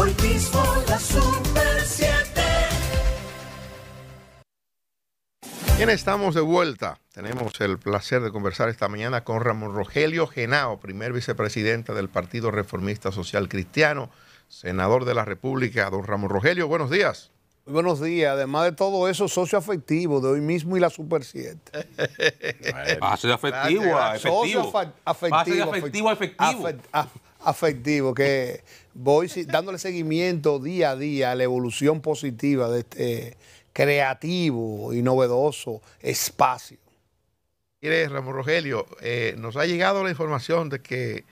Hoy mismo la Super 7. Bien, estamos de vuelta. Tenemos el placer de conversar esta mañana con Ramón Rogelio Genao, primer vicepresidente del Partido Reformista Social Cristiano, senador de la República. Don Ramón Rogelio, buenos días. Muy buenos días. Además de todo eso, socio afectivo de hoy mismo y la Super 7. Pase afectivo Socio afectivo. afectivo Afectivo afectivo que voy dándole seguimiento día a día a la evolución positiva de este creativo y novedoso espacio. Mire, Ramón Rogelio, eh, nos ha llegado la información de que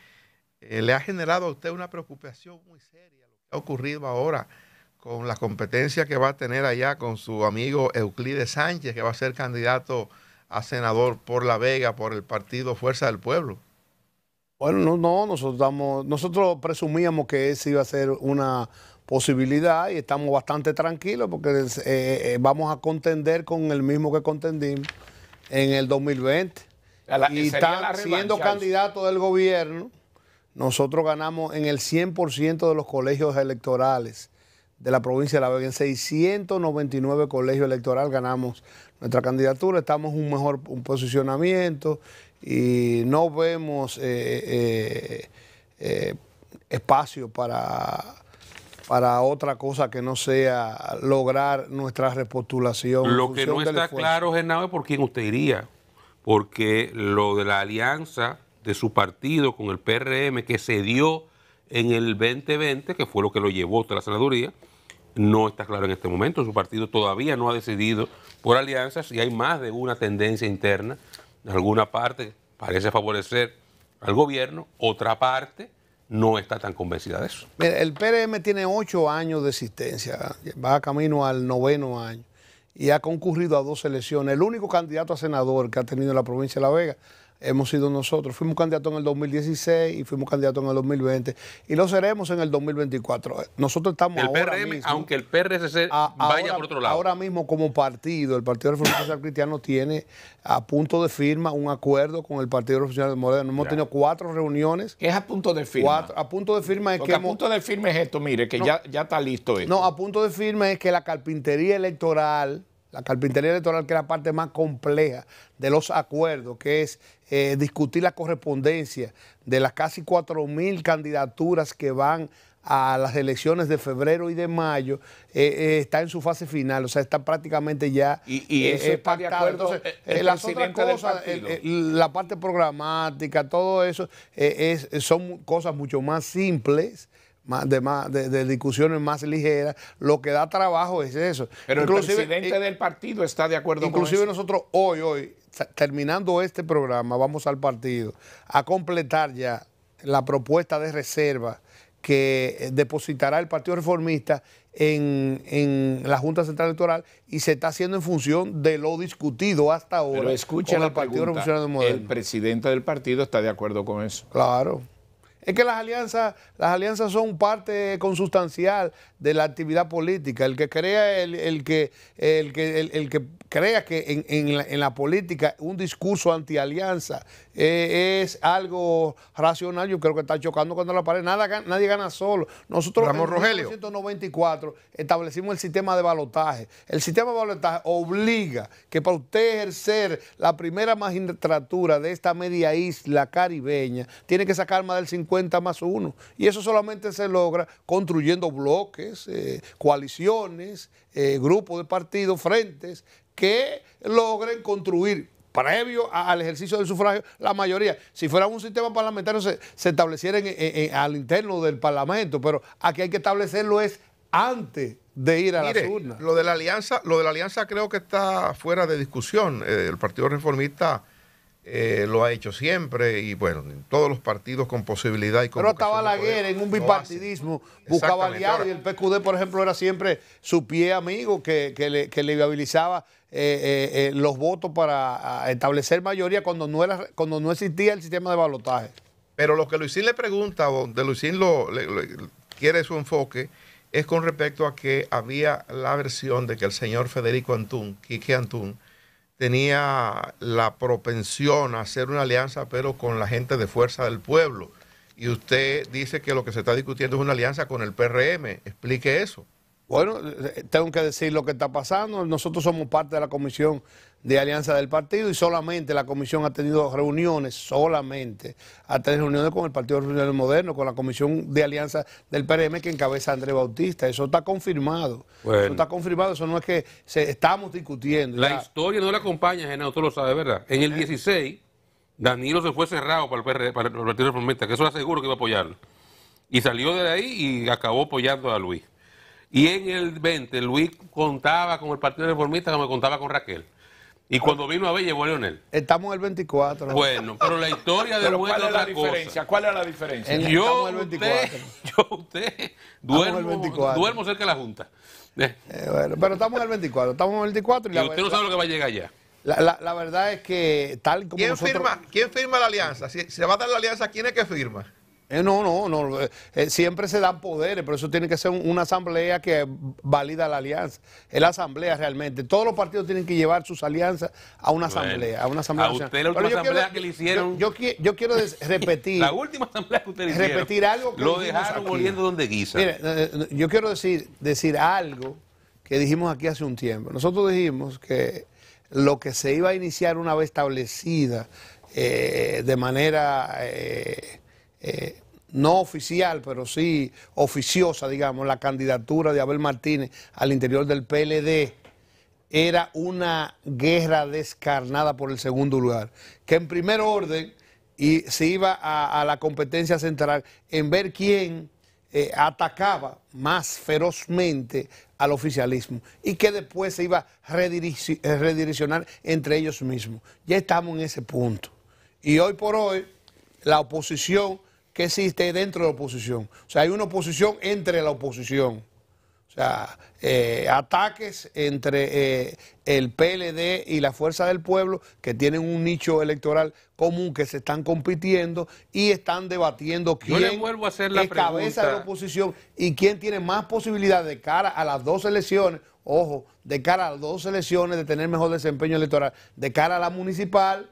eh, le ha generado a usted una preocupación muy seria lo que ha ocurrido ahora con la competencia que va a tener allá con su amigo Euclides Sánchez, que va a ser candidato a senador por La Vega por el partido Fuerza del Pueblo. Bueno, no, no, nosotros, nosotros presumíamos que esa iba a ser una posibilidad y estamos bastante tranquilos porque eh, eh, eh, vamos a contender con el mismo que contendimos en el 2020. y siendo candidato del gobierno, nosotros ganamos en el 100% de los colegios electorales de la provincia de La Vega. En 699 colegios electorales ganamos nuestra candidatura, estamos en un mejor posicionamiento y no vemos eh, eh, eh, espacio para, para otra cosa que no sea lograr nuestra repostulación. Lo que no está claro, Genau, es por quién usted iría, porque lo de la alianza de su partido con el PRM que se dio en el 2020, que fue lo que lo llevó hasta la senaduría, no está claro en este momento. Su partido todavía no ha decidido por alianzas y hay más de una tendencia interna. Alguna parte parece favorecer al gobierno, otra parte no está tan convencida de eso. el PRM tiene ocho años de existencia, va camino al noveno año y ha concurrido a dos elecciones. El único candidato a senador que ha tenido en la provincia de La Vega hemos sido nosotros. Fuimos candidatos en el 2016 y fuimos candidatos en el 2020 y lo seremos en el 2024. Nosotros estamos el ahora PRM, aunque el PRSC vaya por otro lado. Ahora mismo como partido, el Partido Reformista Social Cristiano tiene a punto de firma un acuerdo con el Partido Revolucionario de Moreno. Hemos tenido cuatro reuniones. ¿Qué es a punto de firma? a punto de firma es Porque que a punto de firma es esto, mire, que ya, ya está listo esto. No, a punto de firma es que la carpintería electoral la carpintería electoral, que es la parte más compleja de los acuerdos, que es eh, discutir la correspondencia de las casi 4.000 candidaturas que van a las elecciones de febrero y de mayo, eh, eh, está en su fase final, o sea, está prácticamente ya y, eso Entonces, la parte programática, todo eso, es, son cosas mucho más simples de, discusiones más ligeras. Lo que da trabajo es eso. Pero el presidente eh, del partido está de acuerdo con eso. nosotros hoy, hoy, terminando este programa, vamos al partido a completar ya la propuesta de reserva que eh, depositará el Partido Reformista en, la Junta Central Electoral y se está haciendo en función de lo discutido hasta ahora. El presidente del partido está de acuerdo con eso. Claro. Es que las alianzas, las alianzas son parte consustancial de la actividad política. El que crea, el, que, el que, el, que crea que en, la, política un discurso anti-alianza eh, es algo racional, yo creo que está chocando contra la pared. Nada, nadie gana solo. Nosotros en Rogelio. 1994 establecimos el sistema de balotaje. El sistema de balotaje obliga que para usted ejercer la primera magistratura de esta media isla caribeña, tiene que sacar más del 50 más uno. Y eso solamente se logra construyendo bloques, eh, coaliciones, eh, grupos de partidos, frentes que logren construir previo al ejercicio del sufragio la mayoría. Si fuera un sistema parlamentario se, estableciera al interno del Parlamento, pero aquí hay que establecerlo es antes de ir a la las urnas. Lo de la alianza, lo de la alianza creo que está fuera de discusión. Eh, el Partido Reformista eh, lo ha hecho siempre y bueno, en todos los partidos con posibilidad y con Pero estaba la guerra en un bipartidismo, buscaba aliados y el PQD, por ejemplo, era siempre su pie amigo que, le, viabilizaba eh, eh, los votos para establecer mayoría cuando no, era, cuando no existía el sistema de balotaje. Pero lo que Luisín le pregunta, o de Luisín lo, quiere su enfoque, es con respecto a que había la versión de que el señor Federico Antún, Quique Antún, tenía la propensión a hacer una alianza, pero con la gente de fuerza del pueblo. Y usted dice que lo que se está discutiendo es una alianza con el PRM. Explique eso. Bueno, eh, tengo que decir lo que está pasando. Nosotros somos parte de la comisión de alianza del partido y solamente la comisión ha tenido reuniones, solamente ha tenido reuniones con el Partido Revolucionario Moderno, con la comisión de alianza del PRM que encabeza Andrés Bautista. Eso está confirmado. Eso está confirmado, eso no es que se, estamos discutiendo. La historia no la acompaña, Genaro, tú lo sabes, ¿verdad? En el 16, eh. Danilo se fue cerrado para el, para el Partido Reformista, que eso era seguro que iba a apoyarlo. Y salió de ahí y acabó apoyando a Luis. Y en el 20, Luis contaba con el Partido Reformista como contaba con Raquel. Y cuando vino a ver, llegó a Leonel. Estamos el 24. Bueno, pero la historia de ¿Cuál es la diferencia? ¿Cuál es la diferencia? yo, Usted, duermo, duermo cerca de la Junta. Eh. Eh, bueno, pero estamos en el 24. Estamos en el 24. Y, usted no sabe lo que va a llegar ya La, verdad es que tal como ¿Quién firma la alianza? Si se va a dar la alianza, ¿quién es que firma? Eh, no, no, no. Eh, eh, siempre se dan poderes, pero eso tiene que ser una asamblea que valida la alianza. Es la asamblea realmente. Todos los partidos tienen que llevar sus alianzas a una asamblea. A una asamblea. la asamblea que le hicieron. Yo, quiero, repetir. la última asamblea que usted hicieron. Repetir algo que Lo dejaron volviendo donde guisa. Mire, yo quiero decir, algo que dijimos aquí hace un tiempo. Nosotros dijimos que lo que se iba a iniciar una vez establecida de manera. Eh, no oficial, pero sí oficiosa, digamos, la candidatura de Abel Martínez al interior del PLD era una guerra descarnada por el segundo lugar, que en primer orden y se iba a, la competencia central en ver quién eh, atacaba más ferozmente al oficialismo y que después se iba a redirigir eh, redireccionar entre ellos mismos. Ya estamos en ese punto. Y hoy por hoy la oposición que existe dentro de la oposición. O sea, hay una oposición entre la oposición. O sea, eh, ataques entre eh, el PLD y la Fuerza del Pueblo, que tienen un nicho electoral común, que se están compitiendo y están debatiendo quién vuelvo a hacer la es cabeza de la oposición y quién tiene más posibilidad de cara a las dos elecciones, ojo, de cara a las dos elecciones de tener mejor desempeño electoral, de cara a la municipal,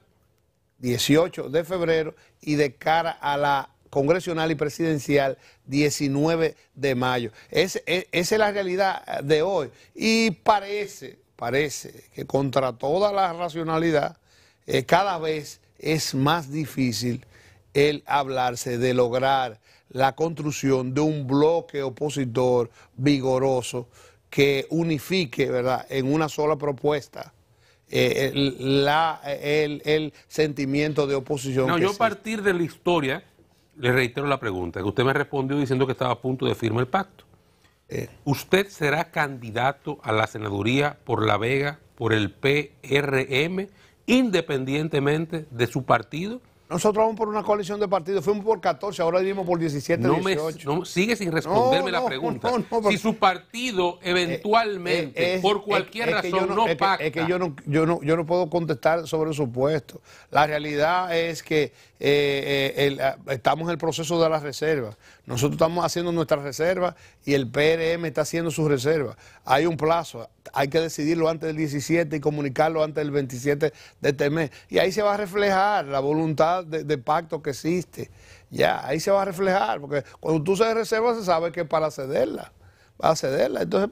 18 de febrero, y de cara a la congresional y presidencial 19 de mayo. esa es la realidad de hoy. Y parece, parece que contra toda la racionalidad, eh, cada vez es más difícil el hablarse de lograr la construcción de un bloque opositor vigoroso que unifique, ¿verdad?, en una sola propuesta. Eh, el, sentimiento de oposición. No, yo a partir de la historia le reitero la pregunta, que usted me respondió diciendo que estaba a punto de firmar el pacto. Eh. ¿Usted será candidato a la senaduría por La Vega, por el PRM, independientemente de su partido? Nosotros vamos por una coalición de partidos, fuimos por 14, ahora vivimos por 17, no 18. no, sigue sin responderme la pregunta. si su partido eh, eventualmente, eh, por cualquier razón, no, pacta. es que yo no, yo, no, puedo contestar sobre el supuesto. La realidad es que eh, ah, estamos en el proceso de las reservas. Nosotros estamos haciendo nuestras reservas y el PRM está haciendo sus reservas. Hay un plazo, hay que decidirlo antes del 17 y comunicarlo antes del 27 de este mes. Y ahí se va a reflejar la voluntad de, pacto que existe. Ya, ahí se va a reflejar, porque cuando tú se reserva se sabe que para cederla, va a cederla. Entonces,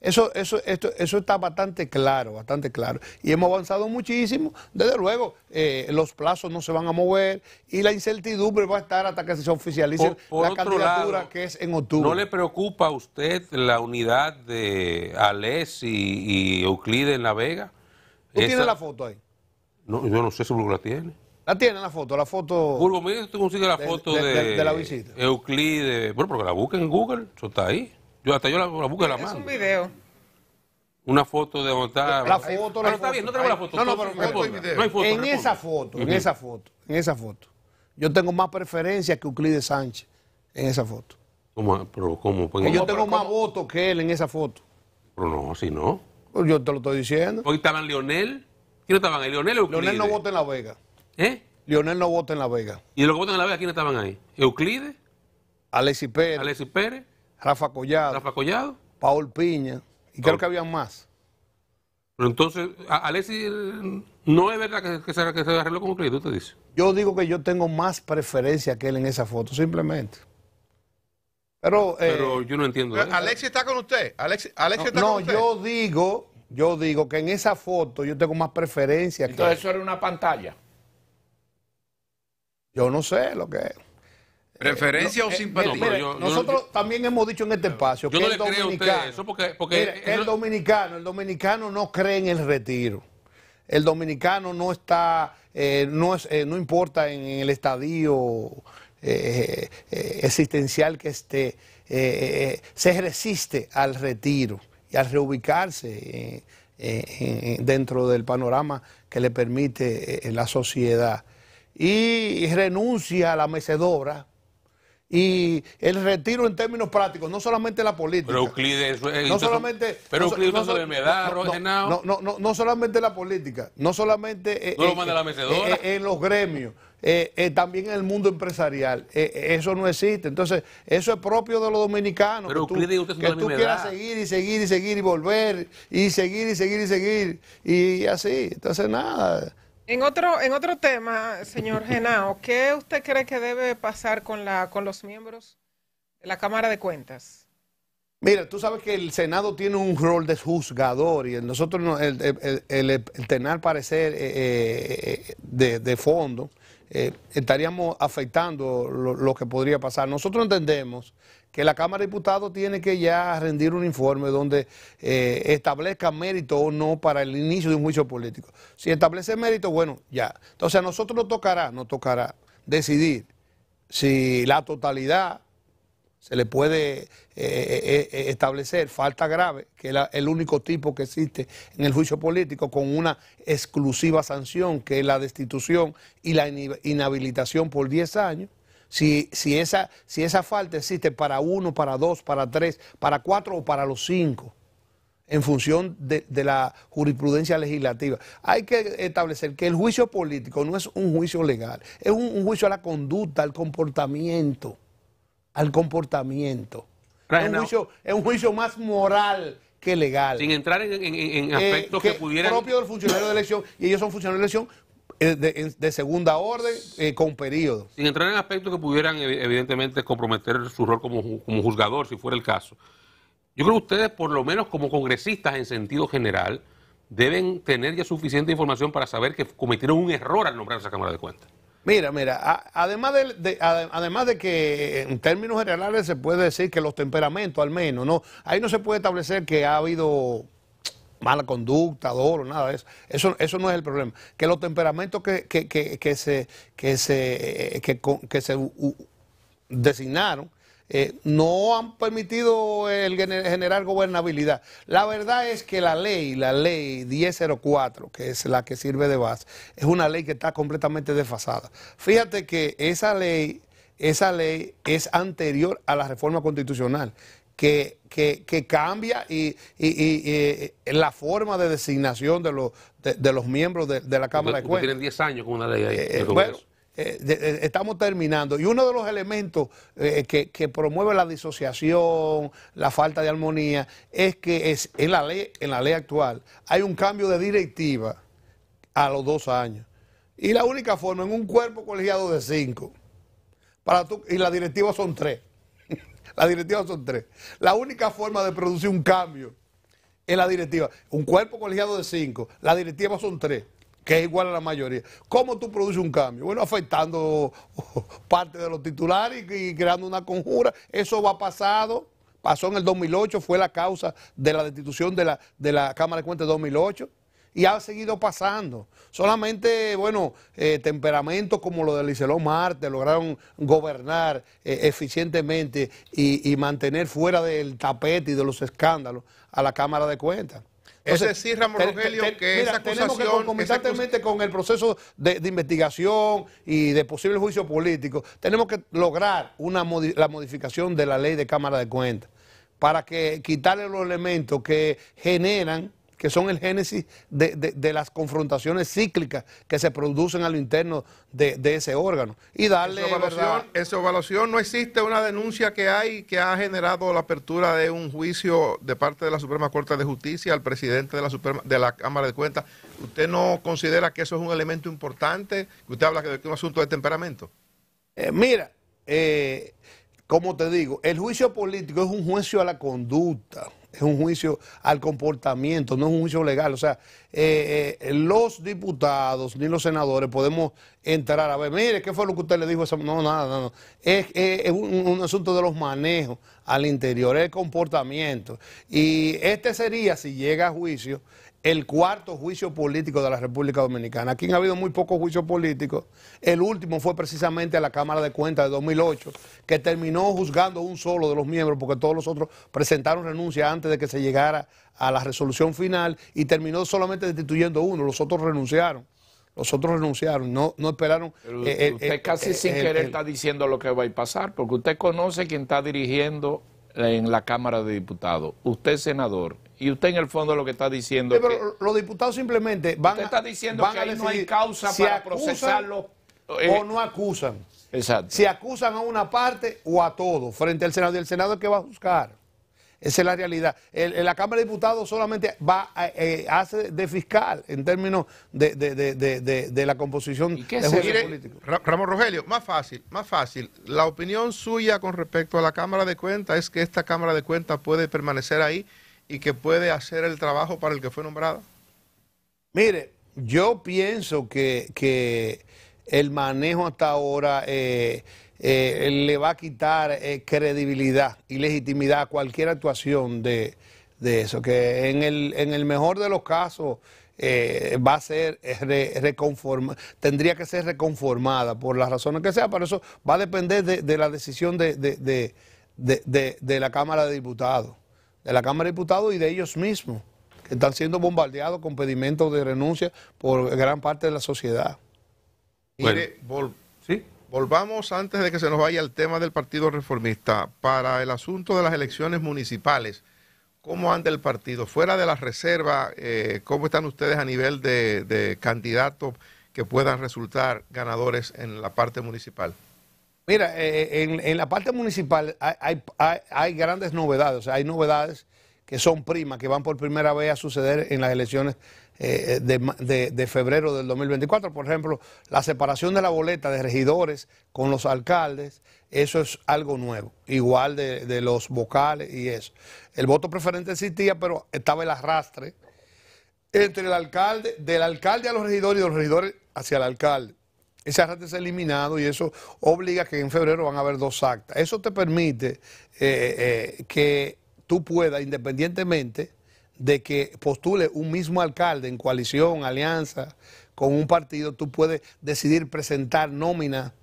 eso, eso, esto, eso está bastante claro, bastante claro. Y hemos avanzado muchísimo. Desde luego, eh, los plazos no se van a mover y la incertidumbre va a estar hasta que se oficialice la candidatura que es en octubre. ¿No le preocupa a usted la unidad de Alés y, Euclide en La Vega? ¿Tú la foto ahí? No, yo no sé si la tiene. La tienen la foto, la foto. Bulbo, mire si tú consigues la foto de, de, la visita. Euclide. Bueno, porque la busquen en Google, eso está ahí. Yo hasta yo la, la busco y la mando. Es un video. Una foto de donde La foto, la pero está bien, no tenemos la foto. No, no, pero no, hay foto. En esa foto, en esa foto, en esa foto. Yo tengo más preferencia que Euclides Sánchez en esa foto. ¿Cómo? Pero, ¿cómo? Pues, yo tengo más voto que él en esa foto. Pero no, si no. Pues yo te lo estoy diciendo. Hoy estaban Lionel. ¿Quién estaban? Lionel o Euclide? Lionel no vota en La Vega. ¿Eh? Lionel no vota en La Vega. ¿Y los que votan en La Vega quiénes estaban ahí? Euclides. Alexis Pérez. Alexis Pérez. Rafa Collado. Rafa Collado. Paul Piña. Y creo que había más. Pero entonces, Alexi, no es verdad que, se, arregló con Euclides, usted dice. Yo digo que yo tengo más preferencia que él en esa foto, simplemente. Pero, eh, Pero yo no entiendo. Alexi está con usted. Alexi, no, está con usted. yo digo, yo digo que en esa foto yo tengo más preferencia que él. Entonces, eso era una pantalla. Yo no sé lo que es. ¿Preferencia eh, o eh, simpatía? nosotros también hemos dicho en este espacio que, el, dominicano, el dominicano, el dominicano no cree en el retiro. El dominicano no está, eh, no, es, no importa en el estadio existencial que esté, se resiste al retiro y al reubicarse dentro del panorama que le permite la sociedad y renuncia a la mecedora y el retiro en términos prácticos, no solamente la política. Pero Euclides, eh, no solamente, pero no, no, no, no, no, solamente la política, no solamente eh, lo eh, la mecedora? en los gremios, también en el mundo empresarial. eso no existe. Entonces, eso es propio de los dominicanos. Pero que que tú quieras seguir y seguir y seguir y volver y seguir y seguir y seguir y así. Entonces, nada. En otro, en otro tema, señor Genao, ¿qué usted cree que debe pasar con, la, con los miembros de la Cámara de Cuentas? Mira, tú sabes que el Senado tiene un rol de juzgador y nosotros, el, tener parecer eh, eh, de, fondo, eh, estaríamos afectando lo, que podría pasar. Nosotros entendemos que la Cámara de Diputados tiene que ya rendir un informe donde eh, establezca mérito o no para el inicio de un juicio político. Si establece mérito, bueno, ya. Entonces a nosotros nos tocará, nos tocará decidir si la totalidad se le puede eh, eh, establecer falta grave, que es el único tipo que existe en el juicio político, con una exclusiva sanción, que es la destitución y la inhabilitación por 10 años. Si, esa, falta existe para uno, para dos, para tres, para cuatro o para los cinco, en función de, la jurisprudencia legislativa. Hay que establecer que el juicio político no es un juicio legal, es un, juicio a la conducta, al comportamiento, al comportamiento. es, un juicio, más moral que legal. Sin entrar en, eh, aspectos que, que, pudieran... propio del funcionario de elección, y ellos son funcionarios de elección eh, de, segunda orden eh, con periodo. Sin entrar en aspectos que pudieran eh, evidentemente comprometer su rol como, como, juzgador, si fuera el caso, yo creo que ustedes, por lo menos como congresistas en sentido general, deben tener ya suficiente información para saber que cometieron un error al nombrar esa Cámara de Cuentas. Mira, mira, además, de, además de que en términos generales se puede decir que los temperamentos al menos, ¿no? Ahí no se puede establecer que ha habido mala conducta, dolor nada de eso. Eso, no es el problema. Que los temperamentos que, se, que, se designaron eh, no han permitido el generar gobernabilidad. La verdad es que la ley, la ley 1004, que es la que sirve de base, es una ley que está completamente desfasada. Fíjate que esa ley, esa ley es anterior a la reforma constitucional que, que, cambia y, y, eh, la forma de designación de los, de, los miembros de, la Cámara de Cuentas. Tienen 10 años con una ley eh, eh, estamos terminando. Y uno de los elementos que, que, promueve la disociación, la falta de armonía, es que es, en, la ley, en la ley actual hay un cambio de directiva a los dos años. Y la única forma, en un cuerpo colegiado de cinco, para y la directiva son tres. La directiva son tres. La única forma de producir un cambio es la directiva. Un cuerpo colegiado de cinco, la directiva son tres, que es igual a la mayoría. ¿Cómo tú produces un cambio? Bueno, afectando parte de los titulares y, creando una conjura. Eso va pasado. Pasó en el 2008, fue la causa de la destitución de la, de la Cámara de Cuentas 2008 y ha seguido pasando. Solamente, bueno, eh, temperamentos como lo de liceló Marte lograron gobernar eh, eficientemente y, mantener fuera del tapete y de los escándalos a la Cámara de Cuentas. es decir, Ramón Rogelio, que esa con el proceso de, investigación y de posible juicio político, tenemos que lograr una la modificación de la ley de Cámara de Cuentas para que quitarle los elementos que generan que son el génesis de, las confrontaciones cíclicas que se producen a lo interno de, ese órgano. Y darle esa evaluación, no existe una denuncia que hay que ha generado la apertura de un juicio de parte de la Suprema Corte de Justicia al presidente de la, de la Cámara de Cuentas. ¿Usted no considera que eso es un elemento importante? usted habla que de un asunto de temperamento. Eh, mira, eh, como te digo, el juicio político es un juicio a la conducta es un juicio al comportamiento, no es un juicio legal. O sea, eh, eh, los diputados ni los senadores podemos entrar a ver, mire, ¿qué fue lo que usted le dijo? No, nada, no, Es, un, un, asunto de los manejos al interior, el comportamiento. Y este sería, si llega a juicio, el cuarto juicio político de la República Dominicana. Aquí ha habido muy pocos juicios políticos. El último fue precisamente a la Cámara de Cuentas de 2008, que terminó juzgando a un solo de los miembros, porque todos los otros presentaron renuncia antes de que se llegara a la resolución final y terminó solamente destituyendo uno, los otros renunciaron. Los otros renunciaron, no, no esperaron. Eh, eh, usted eh, casi sin querer está diciendo lo que va a pasar, porque usted conoce quién está dirigiendo en la Cámara de Diputados. Usted senador, y usted en el fondo lo que está diciendo. es que los diputados simplemente van. Usted está diciendo que ahí no hay causa para procesarlo eh, o no acusan. Exacto. Si acusan a una parte o a todo frente al Senado. Y el Senado es que va a juzgar. Esa es la realidad. la Cámara de Diputados solamente va eh, hace de fiscal en términos de, de, de, de la composición de Ramón Rogelio, más fácil, más fácil. La opinión suya con respecto a la Cámara de Cuentas es que esta Cámara de Cuentas puede permanecer ahí y que puede hacer el trabajo para el que fue nombrado? Mire, yo pienso que, el manejo hasta ahora eh, eh, le va a quitar eh, credibilidad y legitimidad a cualquier actuación de, eso, que en el, en el mejor de los casos va a ser tendría que ser reconformada por las razones que sea, pero eso va a depender de, la decisión de la Cámara de Diputados de la Cámara de Diputados y de ellos mismos, que están siendo bombardeados con pedimentos de renuncia por gran parte de la sociedad. volvamos antes de que se nos vaya al tema del Partido Reformista para el asunto de las elecciones municipales. ¿Cómo anda el partido? Fuera de la reserva, eh, ¿cómo están ustedes a nivel de candidatos que puedan resultar ganadores en la parte municipal? Mira, eh, eh, en, la parte municipal hay, grandes novedades, o sea, hay novedades que son primas, que van por primera vez a suceder en las elecciones eh, de, febrero del 2024. Por ejemplo, la separación de la boleta de regidores con los alcaldes, eso es algo nuevo. Igual de, de los vocales y eso. El voto preferente existía, pero estaba el arrastre entre el alcalde, del alcalde a los regidores y de los regidores hacia el alcalde ese arrastre es eliminado y eso obliga que en febrero van a haber dos actas. Eso te permite eh, eh, que tú puedas, independientemente de que postule un mismo alcalde en coalición, alianza, con un partido, tú puedes decidir presentar nómina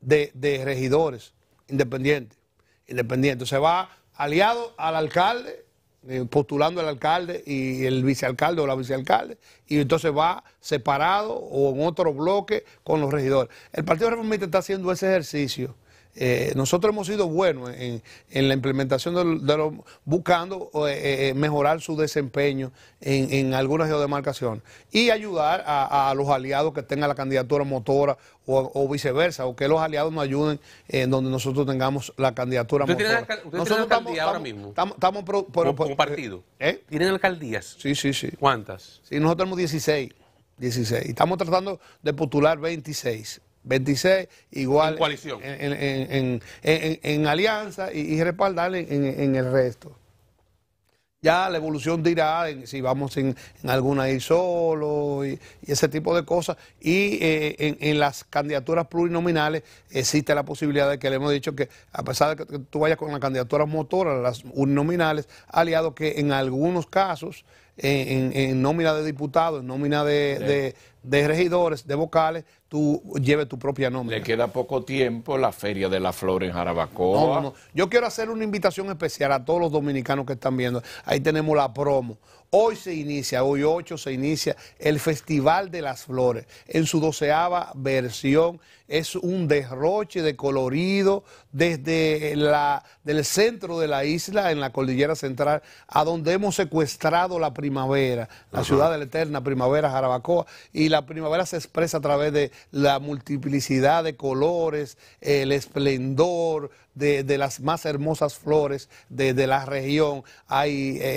de, regidores independientes. Independiente. Se va aliado al alcalde eh, postulando al alcalde y el vicealcalde o la vicealcalde, y entonces va separado o en otro bloque con los regidores. El Partido Reformista está haciendo ese ejercicio eh, nosotros hemos sido buenos en, la implementación de, buscando eh, eh, mejorar su desempeño en, en, algunas geodemarcaciones y ayudar a, los aliados que tengan la candidatura motora o, viceversa, o que los aliados nos ayuden en donde nosotros tengamos la candidatura motora. nosotros estamos, ahora mismo? Estamos, partido. ¿Tienen alcaldías? Sí, sí, sí. ¿Cuántas? Sí, nosotros tenemos 16. 16. Estamos tratando de postular 26. 26 igual en coalición en, alianza y, respaldarle respaldar en, el resto ya la evolución dirá si vamos en, alguna ahí solo y, ese tipo de cosas y eh, en, las candidaturas plurinominales existe la posibilidad de que le hemos dicho que a pesar de que tú vayas con la candidatura motora las uninominales aliado que en algunos casos en, nómina de diputados en nómina de, de regidores de vocales tú lleves tu propia nombre Le queda poco tiempo la Feria de la flores en Jarabacoa. Yo quiero hacer una invitación especial a todos los dominicanos que están viendo. Ahí tenemos la promo. Hoy se inicia, hoy 8 se inicia el Festival de las Flores en su doceava versión. Es un derroche de colorido desde la, del centro de la isla, en la cordillera central, a donde hemos secuestrado la primavera, la ciudad de la eterna primavera, Jarabacoa, y la primavera se expresa a través de la multiplicidad de colores, el esplendor de, las más hermosas flores de, la región. Hay eh, eh,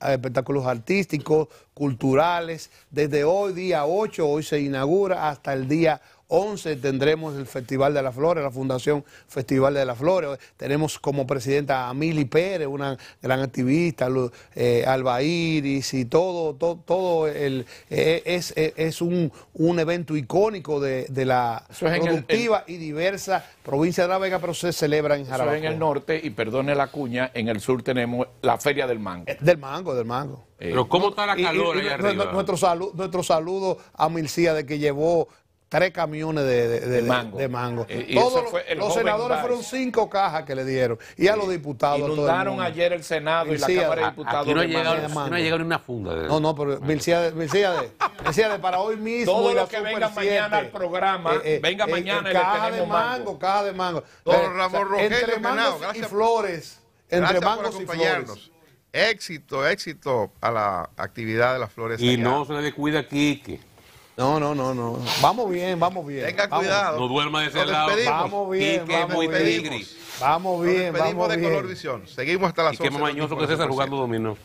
espectáculos, artísticos, culturales. Desde hoy, día 8, hoy se inaugura hasta el día 11 tendremos el Festival de las Flores, la Fundación Festival de las Flores. Tenemos como presidenta a Mili Pérez, una gran activista, eh, Alba Iris y todo, todo, todo el, eh, es, eh, un, evento icónico de, la productiva y diversa provincia de La Vega, pero se celebra en Jarabacoa. Eso en el norte y perdone la cuña, en el sur tenemos la Feria del Mango. Del Mango, del Mango. Pero ¿cómo está la calor arriba? Nuestro, saludo, nuestro saludo a Milcía de que llevó tres camiones de, de, mango. Eh, y, los senadores fueron cinco cajas que le dieron. Y a los diputados. Inundaron ayer el Senado y, la Cámara de Diputados. no, llegaron, ha llegado ni una funda. No, no, pero para hoy mismo. Todo lo que venga mañana al programa, eh, eh, venga mañana. Eh, caja de mango, caja de mango. Don Ramón Rogelio Entre mangos y flores. Entre mangos y flores. Éxito, éxito a la actividad de las flores. Y no se le descuida Quique. No, no, no, no. Vamos bien, vamos bien. Tenga cuidado. No duerma de ese lado. Vamos bien, Quique vamos muy bien. Vamos bien, vamos de bien. de Color Visión. Seguimos hasta las 11. Y qué mañoso que es ese jugando dominó.